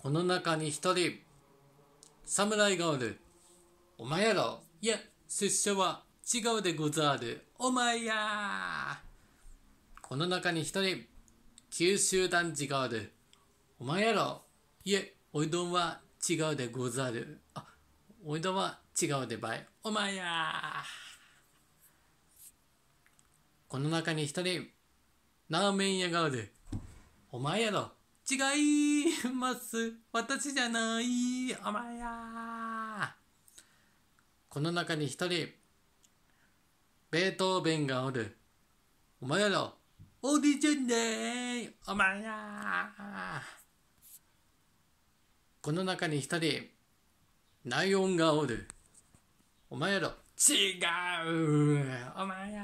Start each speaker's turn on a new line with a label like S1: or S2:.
S1: この中に一人、侍がおる。お前やろいや、拙者は違うでござる。
S2: お前や
S1: この中に一人、九州男児がおる。お前やろいえ、おいどんは違うでござる。あ、おいどんは違うでばい。
S3: お前や
S1: この中に一人、ラーメン屋がおる。お前やろ違います。私じゃない。お前や。この中に一人、ベートーベンがおる。お前やろ。オーディションでーお前や。この中に一人、ライオンがおる。お前やろ。違う。お前や。